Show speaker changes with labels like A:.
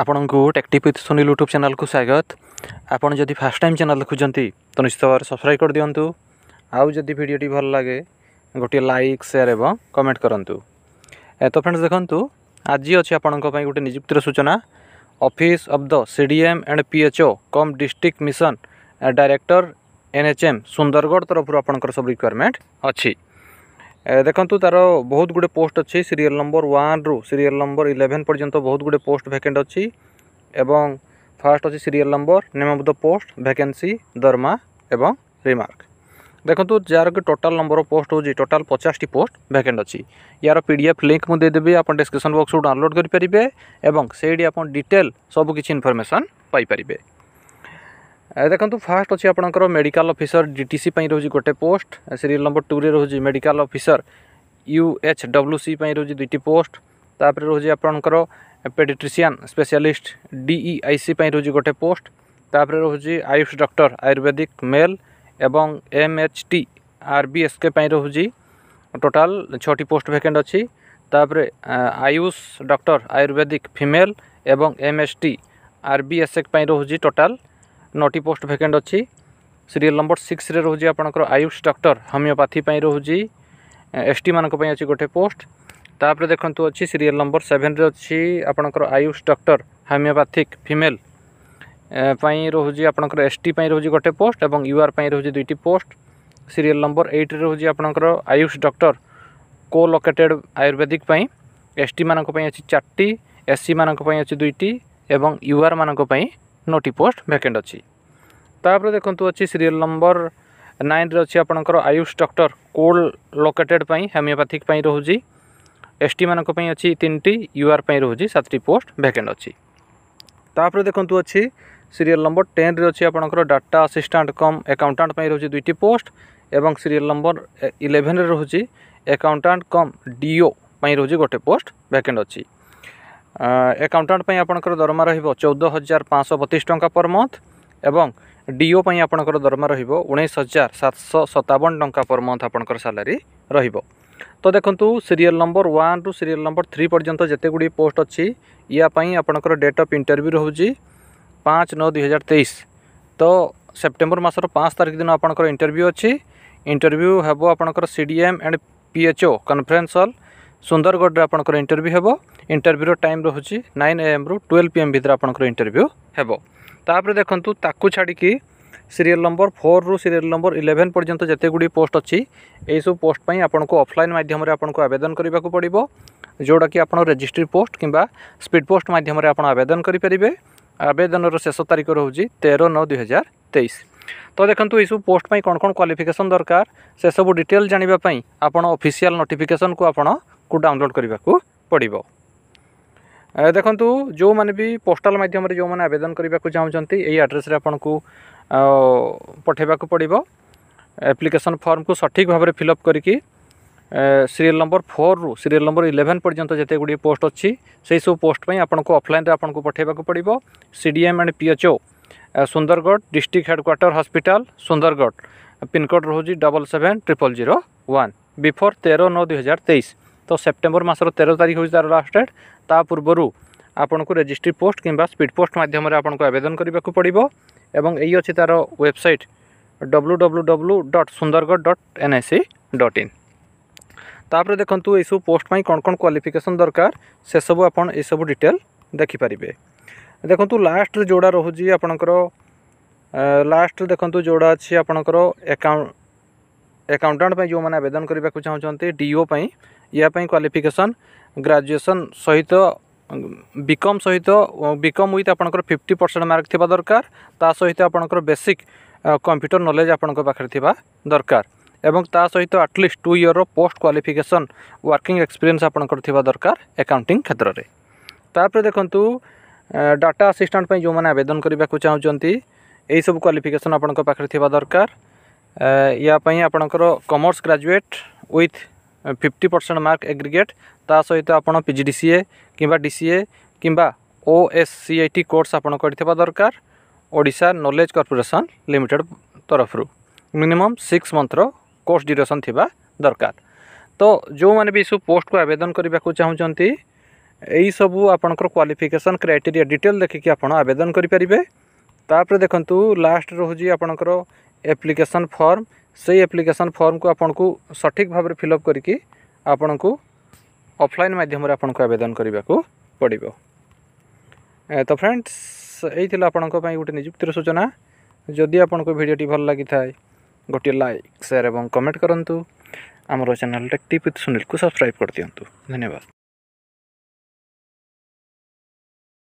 A: ଆପଣଙ୍କୁ ଟେକ୍ଟିଭ୍ with Sunil YouTube ଚ୍ୟାନେଲ୍କୁ ସ୍ୱାଗତ ଆପଣ ଯଦି ଫାର୍ଷ୍ଟ ଟାଇମ୍ ଚ୍ୟାନେଲ୍ ଦେଖୁଛନ୍ତି ତ ନିଶ୍ଚିତ ଭାବରେ ସବସ୍କ୍ରାଇବ୍ କରିଦିଅନ୍ତୁ ଆଉ ଯଦି ଭିଡ଼ିଓଟି ଭଲ ଲାଗେ ଗୋଟିଏ ଲାଇକ୍ ସେୟାର ଏବଂ କମେଣ୍ଟ କରନ୍ତୁ ତ ଫ୍ରେଣ୍ଡସ୍ ଦେଖନ୍ତୁ ଆଜି ଅଛି ଆପଣଙ୍କ ପାଇଁ ଗୋଟେ ନିଯୁକ୍ତିର ସୂଚନା office of the C D M and P H O cum district mission director N H M Sundargarh ତରଫରୁ ଆପଣଙ୍କର ସବୁ ରିକ୍ୱାରମେଣ୍ଟ ଅଛି ଦେଖନ୍ତୁ ତା'ର ବହୁତ ଗୁଡ଼ିଏ ପୋଷ୍ଟ ଅଛି ସିରିଏଲ୍ ନମ୍ବର ୱାନ୍ରୁ ସିରିଏଲ୍ ନମ୍ବର ଇଲେଭେନ୍ ପର୍ଯ୍ୟନ୍ତ ବହୁତ ଗୁଡ଼ିଏ ପୋଷ୍ଟ ଭ୍ୟାକେଣ୍ଟ ଅଛି ଏବଂ ଫାର୍ଷ୍ଟ ଅଛି serial number name of the post vacancy ଦରମା ଏବଂ ରିମାର୍କ ଦେଖନ୍ତୁ ଯାହାର କି ଟୋଟାଲ୍ ନମ୍ବର ପୋଷ୍ଟ ହେଉଛି ଟୋଟାଲ୍ ପଚାଶଟି ପୋଷ୍ଟ ଭ୍ୟାକେଣ୍ଟ ଅଛି ୟାର ପି ଡି ଏଫ୍ ଲିଙ୍କ୍ ମୁଁ ଦେଇଦେବି ଆପଣ ଡିସ୍କ୍ରିପସନ୍ ବକ୍ସରୁ ଡାଉନଲୋଡ଼୍ କରିପାରିବେ ଏବଂ ସେଇଠି ଆପଣ ଡିଟେଲ୍ ସବୁକିଛି ଇନଫର୍ମେସନ୍ ପାଇପାରିବେ ଦେଖନ୍ତୁ ଫାର୍ଷ୍ଟ ଅଛି ଆପଣଙ୍କର medical officer D T C ପାଇଁ ରହୁଛି ଗୋଟେ ପୋଷ୍ଟ ସିରିଏଲ୍ ନମ୍ବର ଟୁରେ ରହୁଛି medical officer U H W C ପାଇଁ ରହୁଛି ଦୁଇଟି ପୋଷ୍ଟ ତାପରେ ରହୁଛି ଆପଣଙ୍କର pediatrician specialist D E I C ପାଇଁ ରହୁଛି ଗୋଟେ ପୋଷ୍ଟ ତାପରେ ରହୁଛି ଆୟୁଷ ଡକ୍ଟର ଆୟୁର୍ବେଦିକ ମେଲ୍ ଏବଂ M H T R B S K ପାଇଁ ରହୁଛି ଟୋଟାଲ୍ ଛଅଟି ପୋଷ୍ଟ ଭ୍ୟାକେଣ୍ଟ ଅଛି ତାପରେ ଆୟୁଷ ଡକ୍ଟର ଆୟୁର୍ବେଦିକ ଫିମେଲ୍ ଏବଂ M H T R B S K ପାଇଁ ରହୁଛି ଟୋଟାଲ୍ নটি পোস্ট ভ্যাকেন্ট অছি সিরিয়াল নম্বর সিক্সরে রয়েছে আপনার আয়ুষ ডক্টর হোমিওপাথি রয়েছে এসটি মানক অছি গোটে পোস্ট তাপরে দেখুন অছি সিরিয়াল নম্বর সেভেন্রে অছি আপনার আয়ুষ ডক্টর হোমিওপাথিক ফিমেল পাই রয়েছে আপনার এসটি রয়েছে গোটে পোস্ট এবং ইউআর রয়েছে দুইটি পোস্ট সিরিয়াল নম্বর এইটরে রয়েছে আপনার AYUSH doctor co located ayurvedic পাই এসটি মানক পাই অছি চারটি এসসি মানক পাই অছি দুইটি এবং ইউআর মানক পাই ନଅଟି ପୋଷ୍ଟ ଭ୍ୟାକେଣ୍ଟ ଅଛି ତାପରେ ଦେଖନ୍ତୁ ଅଛି ସିରିଏଲ୍ ନମ୍ବର ନାଇନ୍ରେ ଅଛି ଆପଣଙ୍କର ଆୟୁଷ ଡକ୍ଟର କୋଲ୍ଡ ଲୋକେଟେଡ଼୍ ପାଇଁ ହୋମିଓପାଥିକ୍ ପାଇଁ ରହୁଛି ଏସ୍ଟିମାନଙ୍କ ପାଇଁ ଅଛି ତିନିଟି ୟୁଆର୍ ପାଇଁ ରହୁଛି ସାତଟି ପୋଷ୍ଟ ଭ୍ୟାକେଣ୍ଟ ଅଛି ତାପରେ ଦେଖନ୍ତୁ ଅଛି ସିରିଏଲ୍ ନମ୍ବର ଟେନ୍ରେ ଅଛି ଆପଣଙ୍କର ଡାଟା ଆସିଷ୍ଟାଣ୍ଟ କମ୍ ଆକାଉଣ୍ଟାଣ୍ଟ ପାଇଁ ରହୁଛି ଦୁଇଟି ପୋଷ୍ଟ ଏବଂ ସିରିଏଲ୍ ନମ୍ବର ଇଲେଭେନ୍ରେ ରହୁଛି ଆକାଉଣ୍ଟାଣ୍ଟ କମ୍ ଡିଓ ପାଇଁ ରହୁଛି ଗୋଟେ ପୋଷ୍ଟ ଭ୍ୟାକେଣ୍ଟ ଅଛି ଆକାଉଣ୍ଟାଣ୍ଟ ପାଇଁ ଆପଣଙ୍କର ଦରମା ରହିବ ଚଉଦ ହଜାର ପାଞ୍ଚଶହ ବତିଶ ଟଙ୍କା ପର୍ ମନ୍ଥ ଏବଂ ଡିଓ ପାଇଁ ଆପଣଙ୍କର ଦରମା ରହିବ ଉଣେଇଶ ହଜାର ସାତଶହ ସତାବନ ଟଙ୍କା ପର୍ ମନ୍ଥ ଆପଣଙ୍କର ସାଲାରୀ ରହିବ ତ ଦେଖନ୍ତୁ ସିରିଏଲ୍ ନମ୍ବର ୱାନ୍ରୁ ସିରିଏଲ୍ ନମ୍ବର ଥ୍ରୀ ପର୍ଯ୍ୟନ୍ତ ଯେତେ ଗୁଡ଼ିଏ ପୋଷ୍ଟ ଅଛି ୟା ପାଇଁ ଆପଣଙ୍କର ଡେଟ୍ ଅଫ୍ ଇଣ୍ଟରଭ୍ୟୁ ରହୁଛି ପାଞ୍ଚ ନଅ ଦୁଇହଜାର ତେଇଶ ତ ସେପ୍ଟେମ୍ବର ମାସର ପାଞ୍ଚ ତାରିଖ ଦିନ ଆପଣଙ୍କର ଇଣ୍ଟରଭ୍ୟୁ ଅଛି ଇଣ୍ଟରଭ୍ୟୁ ହେବ ଆପଣଙ୍କର C D M and P H O conference hall ସୁନ୍ଦରଗଡ଼ରେ ଆପଣଙ୍କର ଇଣ୍ଟରଭ୍ୟୁ ହେବ ଇଣ୍ଟରଭ୍ୟୁର ଟାଇମ୍ ରହୁଛି ନାଇନ୍ ଏଏମ୍ରୁ ଟୁଏଲ୍ଭ ପି ଏମ୍ ଭିତରେ ଆପଣଙ୍କର ଇଣ୍ଟରଭ୍ୟୁ ହେବ ତାପରେ ଦେଖନ୍ତୁ ତାକୁ ଛାଡ଼ିକି ସିରିଏଲ୍ ନମ୍ବର ଫୋର୍ରୁ ସିରିଏଲ୍ ନମ୍ବର ଇଲେଭେନ୍ ପର୍ଯ୍ୟନ୍ତ ଯେତେ ଗୁଡ଼ିଏ ପୋଷ୍ଟ ଅଛି ଏହିସବୁ ପୋଷ୍ଟ ପାଇଁ ଆପଣଙ୍କୁ ଅଫ୍ଲାଇନ୍ ମାଧ୍ୟମରେ ଆପଣଙ୍କୁ ଆବେଦନ କରିବାକୁ ପଡ଼ିବ ଯେଉଁଟାକି ଆପଣ ରେଜିଷ୍ଟ୍ରି ପୋଷ୍ଟ କିମ୍ବା ସ୍ପିଡ଼୍ ପୋଷ୍ଟ ମାଧ୍ୟମରେ ଆପଣ ଆବେଦନ କରିପାରିବେ ଆବେଦନର ଶେଷ ତାରିଖ ରହୁଛି ତେର ନଅ ଦୁଇହଜାର ତେଇଶ ତ ଦେଖନ୍ତୁ ଏହିସବୁ ପୋଷ୍ଟ ପାଇଁ କ'ଣ କ'ଣ କ୍ୱାଲିଫିକେସନ୍ ଦରକାର ସେସବୁ ଡିଟେଲ୍ ଜାଣିବା ପାଇଁ ଆପଣ ଅଫିସିଆଲ୍ ନୋଟିଫିକେସନ୍କୁ ଆପଣ को डाउनलोड करने को पड़ो देखु जो मैंने भी पोस्टाल मध्यम जो मैंने आवेदन करने को चाहते यही आड्रेस को पठेबाक पड़ो एप्लिकेसन फर्म को सठिक भाव में फिलअप करी सीरीयल नंबर फोर रु सीरीयल नंबर इलेवेन पर्यटन जिते गुड़े पोस्ट अच्छी से सब पोस्ट आपको अफलाइन आपको पठेबाक पड़ो CDM and PHO Sundargarh district headquarter hospital Sundargarh pin code रोज double seven triple zero one before तेरह नौ दुई हजार तेईस ତ ସେପ୍ଟେମ୍ବର ମାସର ତେର ତାରିଖ ହେଉଛି ତା'ର ଲାଷ୍ଟ ଡେଟ୍ ତା ପୂର୍ବରୁ ଆପଣଙ୍କୁ ରେଜିଷ୍ଟ୍ରି ପୋଷ୍ଟ କିମ୍ବା ସ୍ପିଡ଼ ପୋଷ୍ଟ ମାଧ୍ୟମରେ ଆପଣଙ୍କୁ ଆବେଦନ କରିବାକୁ ପଡ଼ିବ ଏବଂ ଏଇ ଅଛି ତା'ର website W W W dot Sundargarh dot N I C dot in ତାପରେ ଦେଖନ୍ତୁ ଏଇସବୁ ପୋଷ୍ଟ ପାଇଁ କ'ଣ କ'ଣ କ୍ୱାଲିଫିକେସନ୍ ଦରକାର ସେସବୁ ଆପଣ ଏସବୁ ଡିଟେଲ୍ ଦେଖିପାରିବେ ଦେଖନ୍ତୁ ଲାଷ୍ଟରେ ଯେଉଁଟା ରହୁଛି ଆପଣଙ୍କର ଲାଷ୍ଟରେ ଦେଖନ୍ତୁ ଯେଉଁଟା ଅଛି ଆପଣଙ୍କର ଏକାଉଣ୍ଟ ଏକାଉଣ୍ଟାଣ୍ଟ ପାଇଁ ଯେଉଁମାନେ ଆବେଦନ କରିବାକୁ ଚାହୁଁଛନ୍ତି ଡିଓ ପାଇଁ ইয়াপাই କ୍ୱାଲିଫିକେସନ୍ ଗ୍ରାଜୁଏସନ୍ ସହିତ ବିକମ୍ ସହିତ ବିକମ୍ ୱିଥ୍ ଆପଣଙ୍କର ଫିଫ୍ଟି ପରସେଣ୍ଟ ମାର୍କ ଥିବା ଦରକାର ତା ସହିତ ଆପଣଙ୍କର ବେସିକ୍ କମ୍ପ୍ୟୁଟର ନଲେଜ୍ ଆପଣଙ୍କ ପାଖରେ ଥିବା ଦରକାର ଏବଂ ତା ସହିତ at least two year post qualification working experience ଆପଣଙ୍କର ଥିବା ଦରକାର ଆକାଉଣ୍ଟିଂ କ୍ଷେତ୍ରରେ ତାପରେ ଦେଖନ୍ତୁ ଡାଟା ଆସିଷ୍ଟାଣ୍ଟ ପାଇଁ ଯେଉଁମାନେ ଆବେଦନ କରିବାକୁ ଚାହୁଁଛନ୍ତି ଏହିସବୁ କ୍ୱାଲିଫିକେସନ୍ ଆପଣଙ୍କ ପାଖରେ ଥିବା ଦରକାର ୟା ପାଇଁ ଆପଣଙ୍କର commerce graduate with fifty percent mark aggregate ତା ସହିତ ଆପଣ P G D C A କିମ୍ବା ଡି ସି ଏ କିମ୍ବା O S C I T course ଆପଣ କରିଥିବା ଦରକାର ଓଡ଼ିଶା ନଲେଜ୍ କର୍ପୋରେସନ୍ ଲିମିଟେଡ଼୍ ତରଫରୁ minimum six months course duration ଥିବା ଦରକାର ତ ଯେଉଁମାନେ ବି ଏସବୁ ପୋଷ୍ଟକୁ ଆବେଦନ କରିବାକୁ ଚାହୁଁଛନ୍ତି ଏହିସବୁ ଆପଣଙ୍କର କ୍ୱାଲିଫିକେସନ୍ କ୍ରାଇଟେରିଆ ଡିଟେଲ୍ ଦେଖିକି ଆପଣ ଆବେଦନ କରିପାରିବେ ତାପରେ ଦେଖନ୍ତୁ ଲାଷ୍ଟ ରହୁଛି ଆପଣଙ୍କର ଆପ୍ଲିକେସନ୍ ଫର୍ମ সেই আপ্লিকেসন ফর্মকে আপনার সঠিক ভাবে ফিল আপ করি আপনার অফলাইন মাধ্যমে আপনার আবেদন করা পড়ব তো ফ্রেন্ডস এই আপনার গোটে নিযুক্তির সূচনা যদি আপনার ভিডিওটি ভাল লাগি থাকে গোটিয়ে লাইক সেয়ার এবং কমেন্ট করতু আমার চ্যানেলটা টিপ উইথ সুনীল সবসক্রাইব করে দিও ধন্যবাদ